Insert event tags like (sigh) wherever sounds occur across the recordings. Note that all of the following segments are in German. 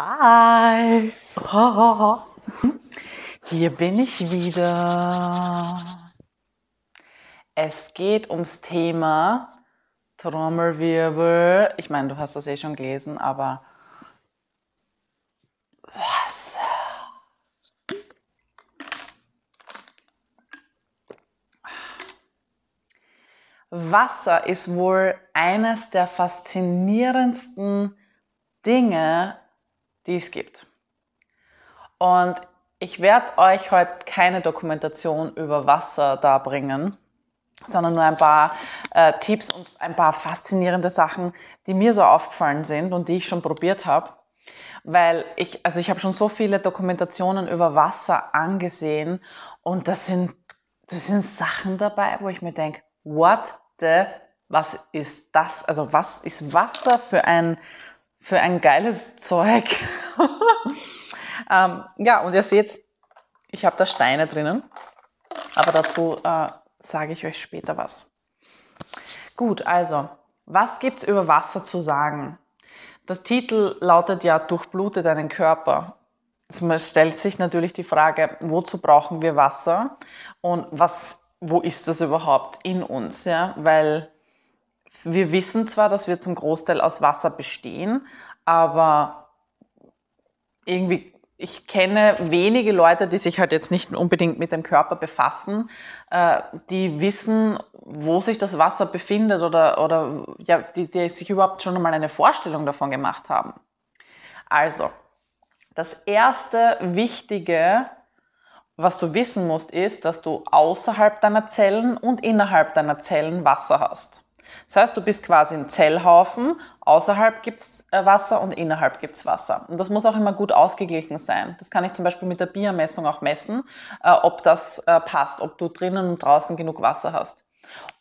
Hi. Hier bin ich wieder. Es geht ums Thema Trommelwirbel. Ich meine, du hast das eh schon gelesen, aber was? Wasser ist wohl eines der faszinierendsten Dinge die es gibt. Und ich werde euch heute keine Dokumentation über Wasser darbringen, sondern nur ein paar äh, Tipps und ein paar faszinierende Sachen, die mir so aufgefallen sind und die ich schon probiert habe. Weil ich, also ich habe schon so viele Dokumentationen über Wasser angesehen und das sind, das sind Sachen dabei, wo ich mir denke, what the, was ist das? Also was ist Wasser für ein für ein geiles Zeug. (laughs) ähm, ja, und ihr seht, ich habe da Steine drinnen, aber dazu äh, sage ich euch später was. Gut, also, was gibt es über Wasser zu sagen? Der Titel lautet ja Durchblute deinen Körper. Es stellt sich natürlich die Frage, wozu brauchen wir Wasser und was, wo ist das überhaupt in uns? Ja? Weil wir wissen zwar, dass wir zum Großteil aus Wasser bestehen, aber irgendwie, ich kenne wenige Leute, die sich halt jetzt nicht unbedingt mit dem Körper befassen, äh, die wissen, wo sich das Wasser befindet oder, oder ja, die, die sich überhaupt schon mal eine Vorstellung davon gemacht haben. Also, das erste Wichtige, was du wissen musst, ist, dass du außerhalb deiner Zellen und innerhalb deiner Zellen Wasser hast. Das heißt, du bist quasi ein Zellhaufen, außerhalb gibt es äh, Wasser und innerhalb gibt es Wasser. Und das muss auch immer gut ausgeglichen sein. Das kann ich zum Beispiel mit der Biermessung auch messen, äh, ob das äh, passt, ob du drinnen und draußen genug Wasser hast.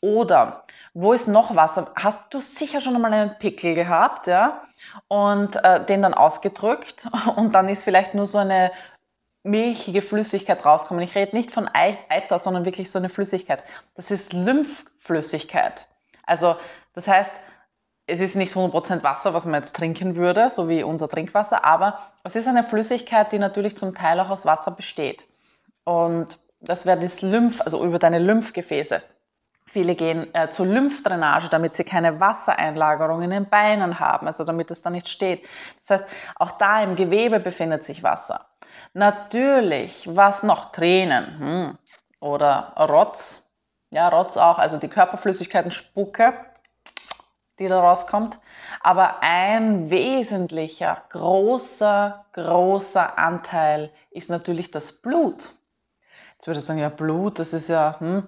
Oder wo ist noch Wasser? Hast du sicher schon einmal einen Pickel gehabt, ja? Und äh, den dann ausgedrückt (laughs) und dann ist vielleicht nur so eine milchige Flüssigkeit rausgekommen. Ich rede nicht von Eiter, sondern wirklich so eine Flüssigkeit. Das ist Lymphflüssigkeit. Also das heißt, es ist nicht 100% Wasser, was man jetzt trinken würde, so wie unser Trinkwasser, aber es ist eine Flüssigkeit, die natürlich zum Teil auch aus Wasser besteht. Und das wäre das Lymph, also über deine Lymphgefäße. Viele gehen äh, zur Lymphdrainage, damit sie keine Wassereinlagerung in den Beinen haben, also damit es da nicht steht. Das heißt, auch da im Gewebe befindet sich Wasser. Natürlich, was noch? Tränen hm, oder Rotz, ja, Rotz auch, also die Körperflüssigkeiten, Spucke, die da rauskommt. Aber ein wesentlicher, großer, großer Anteil ist natürlich das Blut. Jetzt würde ich sagen, ja, Blut, das ist ja, hm,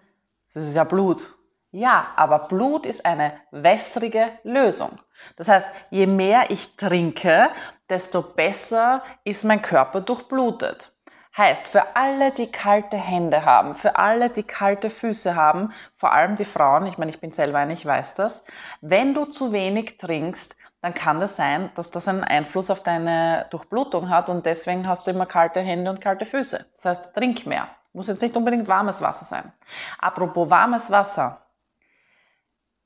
das ist ja Blut. Ja, aber Blut ist eine wässrige Lösung. Das heißt, je mehr ich trinke, desto besser ist mein Körper durchblutet. Heißt, für alle, die kalte Hände haben, für alle, die kalte Füße haben, vor allem die Frauen, ich meine, ich bin selber eine, ich weiß das, wenn du zu wenig trinkst, dann kann das sein, dass das einen Einfluss auf deine Durchblutung hat und deswegen hast du immer kalte Hände und kalte Füße. Das heißt, trink mehr. Muss jetzt nicht unbedingt warmes Wasser sein. Apropos warmes Wasser.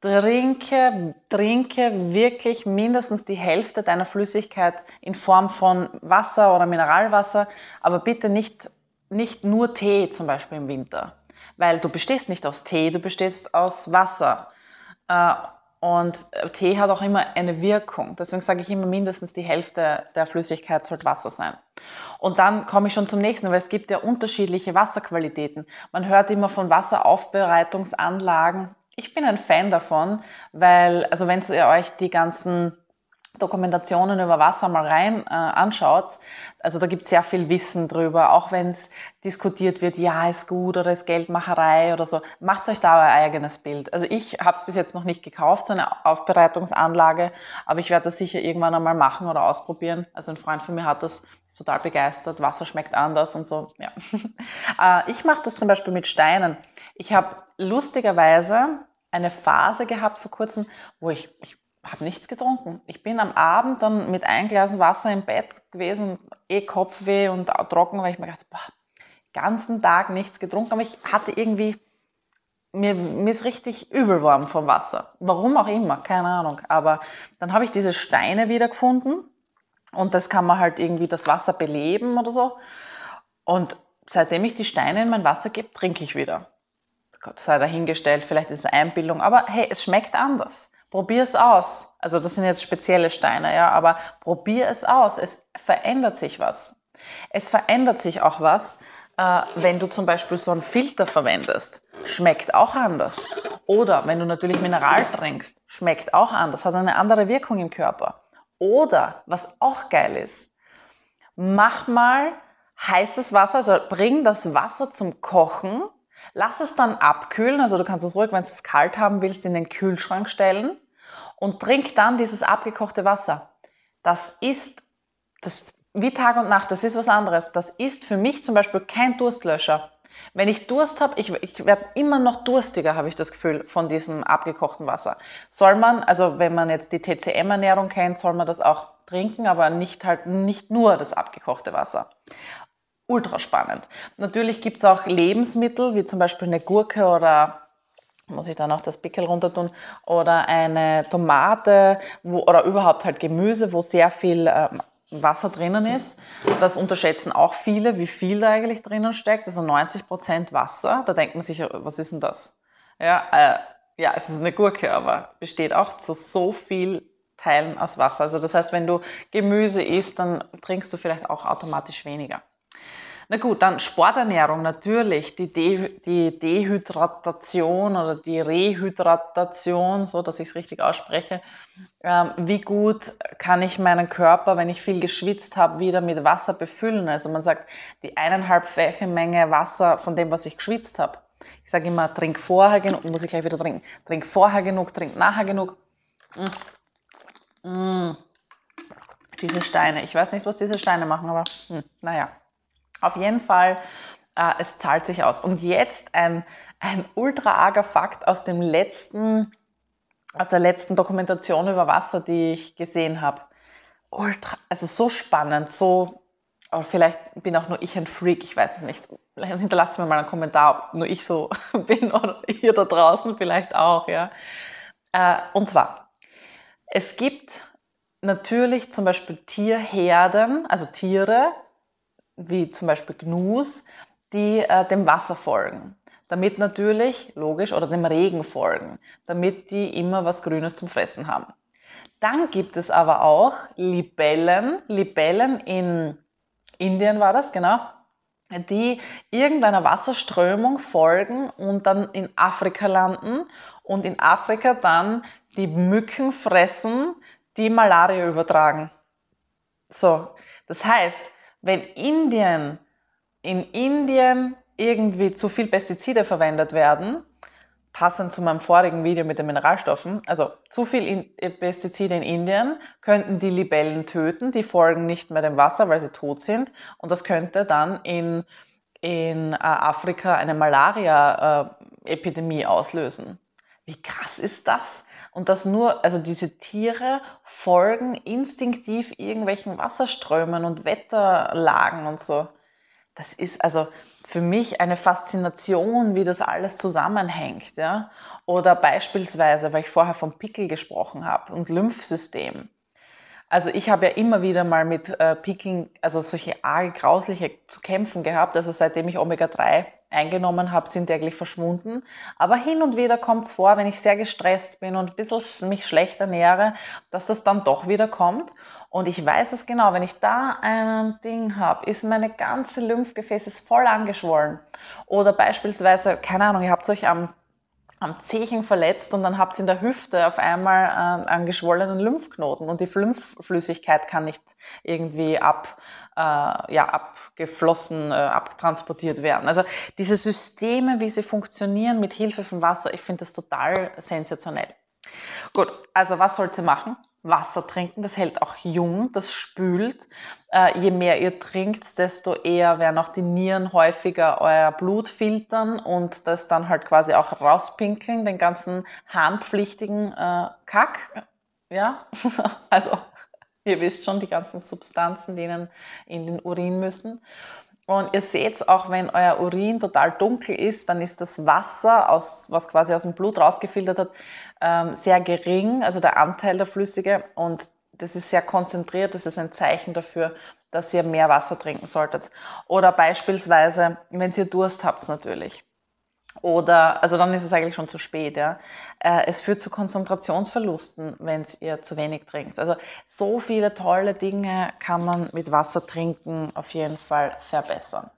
Trinke, trinke wirklich mindestens die Hälfte deiner Flüssigkeit in Form von Wasser oder Mineralwasser, aber bitte nicht, nicht nur Tee zum Beispiel im Winter, weil du bestehst nicht aus Tee, du bestehst aus Wasser. Äh, und Tee hat auch immer eine Wirkung. Deswegen sage ich immer, mindestens die Hälfte der Flüssigkeit sollte Wasser sein. Und dann komme ich schon zum nächsten, weil es gibt ja unterschiedliche Wasserqualitäten. Man hört immer von Wasseraufbereitungsanlagen ich bin ein Fan davon, weil, also wenn ihr euch die ganzen Dokumentationen über Wasser mal rein äh, anschaut, also da gibt es sehr viel Wissen drüber, auch wenn es diskutiert wird, ja, ist gut oder ist Geldmacherei oder so. Macht euch da euer eigenes Bild. Also ich habe es bis jetzt noch nicht gekauft, so eine Aufbereitungsanlage, aber ich werde das sicher irgendwann einmal machen oder ausprobieren. Also ein Freund von mir hat das, ist total begeistert, Wasser schmeckt anders und so. Ja. (laughs) äh, ich mache das zum Beispiel mit Steinen. Ich habe lustigerweise eine Phase gehabt vor kurzem, wo ich, ich habe nichts getrunken. Ich bin am Abend dann mit ein Glas Wasser im Bett gewesen, eh Kopfweh und trocken, weil ich mir gedacht habe, ganzen Tag nichts getrunken, aber ich hatte irgendwie, mir, mir ist richtig übel warm vom Wasser. Warum auch immer, keine Ahnung. Aber dann habe ich diese Steine wiedergefunden und das kann man halt irgendwie das Wasser beleben oder so. Und seitdem ich die Steine in mein Wasser gebe, trinke ich wieder. Gott sei dahingestellt, vielleicht ist es Einbildung, aber hey, es schmeckt anders. Probier es aus. Also das sind jetzt spezielle Steine, ja, aber probier es aus. Es verändert sich was. Es verändert sich auch was, äh, wenn du zum Beispiel so einen Filter verwendest. Schmeckt auch anders. Oder wenn du natürlich Mineral trinkst, schmeckt auch anders, hat eine andere Wirkung im Körper. Oder, was auch geil ist, mach mal heißes Wasser, also bring das Wasser zum Kochen Lass es dann abkühlen, also du kannst es ruhig, wenn du es kalt haben willst, in den Kühlschrank stellen und trink dann dieses abgekochte Wasser. Das ist das, wie Tag und Nacht, das ist was anderes. Das ist für mich zum Beispiel kein Durstlöscher. Wenn ich Durst habe, ich, ich werde immer noch durstiger, habe ich das Gefühl, von diesem abgekochten Wasser. Soll man, also wenn man jetzt die TCM-Ernährung kennt, soll man das auch trinken, aber nicht halt nicht nur das abgekochte Wasser ultra spannend. Natürlich gibt es auch Lebensmittel, wie zum Beispiel eine Gurke oder muss ich dann auch das Pickel runter tun oder eine Tomate wo, oder überhaupt halt Gemüse, wo sehr viel ähm, Wasser drinnen ist. Das unterschätzen auch viele, wie viel da eigentlich drinnen steckt. Also 90 Prozent Wasser. Da denkt man sich, äh, was ist denn das? Ja, äh, ja, es ist eine Gurke, aber besteht auch zu so viel Teilen aus Wasser. Also das heißt, wenn du Gemüse isst, dann trinkst du vielleicht auch automatisch weniger. Na gut, dann Sporternährung natürlich, die, De die Dehydratation oder die Rehydratation, so dass ich es richtig ausspreche. Ähm, wie gut kann ich meinen Körper, wenn ich viel geschwitzt habe, wieder mit Wasser befüllen? Also man sagt, die eineinhalbfache Menge Wasser von dem, was ich geschwitzt habe. Ich sage immer, trink vorher genug, muss ich gleich wieder trinken. Trink vorher genug, trink nachher genug. Mm. Mm. Diese Steine, ich weiß nicht, was diese Steine machen, aber mm. naja. Auf jeden Fall, äh, es zahlt sich aus. Und jetzt ein, ein ultra arger Fakt aus dem letzten, aus der letzten Dokumentation über Wasser, die ich gesehen habe. Ultra, also so spannend, so aber vielleicht bin auch nur ich ein Freak, ich weiß es nicht. Hinterlasst mir mal einen Kommentar, ob nur ich so (laughs) bin oder ihr da draußen vielleicht auch. Ja. Äh, und zwar, es gibt natürlich zum Beispiel Tierherden, also Tiere, wie zum Beispiel Gnus, die äh, dem Wasser folgen. Damit natürlich, logisch, oder dem Regen folgen, damit die immer was Grünes zum Fressen haben. Dann gibt es aber auch Libellen. Libellen in Indien war das, genau die irgendeiner Wasserströmung folgen und dann in Afrika landen und in Afrika dann die Mücken fressen, die Malaria übertragen. So, das heißt, wenn Indien, in Indien irgendwie zu viel Pestizide verwendet werden, passend zu meinem vorigen Video mit den Mineralstoffen, also zu viel äh, Pestizide in Indien könnten die Libellen töten, die folgen nicht mehr dem Wasser, weil sie tot sind und das könnte dann in, in äh, Afrika eine Malaria-Epidemie äh, auslösen. Wie krass ist das? Und dass nur, also diese Tiere folgen instinktiv irgendwelchen Wasserströmen und Wetterlagen und so. Das ist also für mich eine Faszination, wie das alles zusammenhängt. Ja? Oder beispielsweise, weil ich vorher vom Pickel gesprochen habe und Lymphsystem. Also ich habe ja immer wieder mal mit äh, Pickeln, also solche arge, grausliche zu kämpfen gehabt. Also seitdem ich Omega-3 eingenommen habe, sind eigentlich verschwunden. Aber hin und wieder kommt es vor, wenn ich sehr gestresst bin und ein bisschen mich schlecht ernähre, dass das dann doch wieder kommt. Und ich weiß es genau, wenn ich da ein Ding habe, ist meine ganze Lymphgefäße voll angeschwollen. Oder beispielsweise, keine Ahnung, ihr habt euch am am Zehen verletzt und dann habt ihr in der Hüfte auf einmal äh, einen geschwollenen Lymphknoten und die Lymphflüssigkeit kann nicht irgendwie ab, äh, ja, abgeflossen, äh, abtransportiert werden. Also diese Systeme, wie sie funktionieren mit Hilfe von Wasser, ich finde das total sensationell. Gut, also was sollt ihr machen? Wasser trinken, das hält auch jung, das spült. Äh, je mehr ihr trinkt, desto eher werden auch die Nieren häufiger euer Blut filtern und das dann halt quasi auch rauspinkeln, den ganzen harnpflichtigen äh, Kack. Ja, (laughs) also ihr wisst schon, die ganzen Substanzen, die in den Urin müssen. Und ihr seht auch, wenn euer Urin total dunkel ist, dann ist das Wasser, aus, was quasi aus dem Blut rausgefiltert hat, ähm, sehr gering, also der Anteil der Flüssige. Und das ist sehr konzentriert, das ist ein Zeichen dafür, dass ihr mehr Wasser trinken solltet. Oder beispielsweise, wenn ihr Durst habt natürlich. Oder, also dann ist es eigentlich schon zu spät. Ja. Äh, es führt zu Konzentrationsverlusten, wenn ihr zu wenig trinkt. Also so viele tolle Dinge kann man mit Wasser trinken auf jeden Fall verbessern.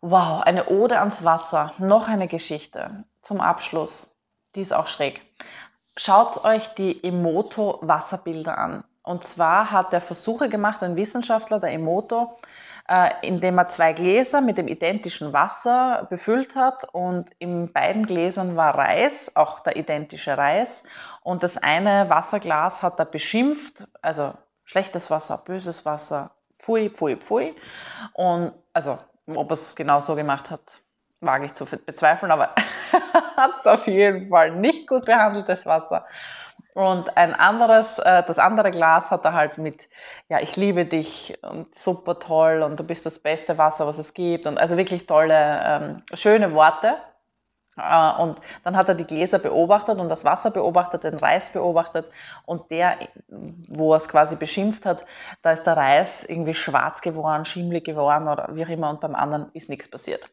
Wow, eine Ode ans Wasser. Noch eine Geschichte zum Abschluss. Die ist auch schräg. Schaut euch die Emoto Wasserbilder an. Und zwar hat der Versuche gemacht, ein Wissenschaftler, der Emoto, äh, indem er zwei Gläser mit dem identischen Wasser befüllt hat und in beiden Gläsern war Reis, auch der identische Reis. Und das eine Wasserglas hat er beschimpft, also schlechtes Wasser, böses Wasser, pfui, pfui, pfui. Und also, ob er es genau so gemacht hat, wage ich zu bezweifeln, aber (laughs) hat es auf jeden Fall nicht gut behandelt, das Wasser. Und ein anderes, äh, das andere Glas hat er halt mit, ja, ich liebe dich und super toll und du bist das beste Wasser, was es gibt. Und also wirklich tolle, ähm, schöne Worte. Äh, und dann hat er die Gläser beobachtet und das Wasser beobachtet, den Reis beobachtet. Und der, wo er es quasi beschimpft hat, da ist der Reis irgendwie schwarz geworden, schimmlig geworden oder wie auch immer. Und beim anderen ist nichts passiert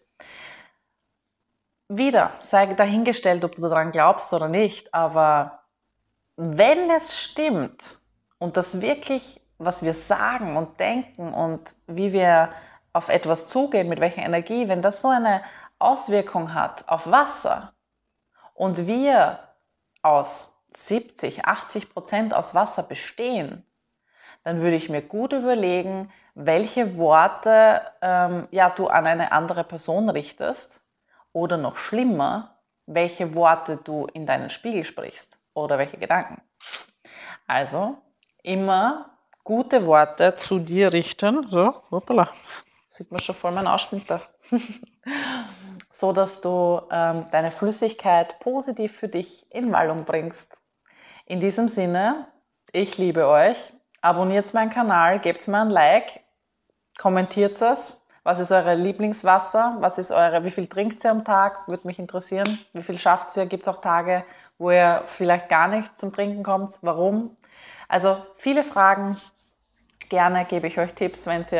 wieder, sei dahingestellt, ob du daran glaubst oder nicht, aber wenn es stimmt und das wirklich, was wir sagen und denken und wie wir auf etwas zugehen, mit welcher Energie, wenn das so eine Auswirkung hat auf Wasser und wir aus 70, 80 Prozent aus Wasser bestehen, dann würde ich mir gut überlegen, welche Worte ähm, ja, du an eine andere Person richtest oder noch schlimmer, welche Worte du in deinen Spiegel sprichst oder welche Gedanken. Also immer gute Worte zu dir richten. So, hoppala. Sieht man schon voll meinen Ausschnitt da. (laughs) so dass du ähm, deine Flüssigkeit positiv für dich in Wallung bringst. In diesem Sinne, ich liebe euch. Abonniert meinen Kanal, gebt mir ein Like, kommentiert es. Was ist eure Lieblingswasser? Was ist eure, wie viel trinkt ihr am Tag? Würde mich interessieren. Wie viel schafft ihr? Gibt es auch Tage, wo ihr vielleicht gar nicht zum Trinken kommt, warum. Also viele Fragen. Gerne gebe ich euch Tipps, wenn es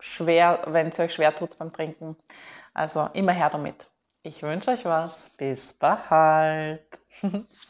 schwer, wenn es euch schwer tut beim Trinken. Also immer her damit. Ich wünsche euch was. Bis bald. (laughs)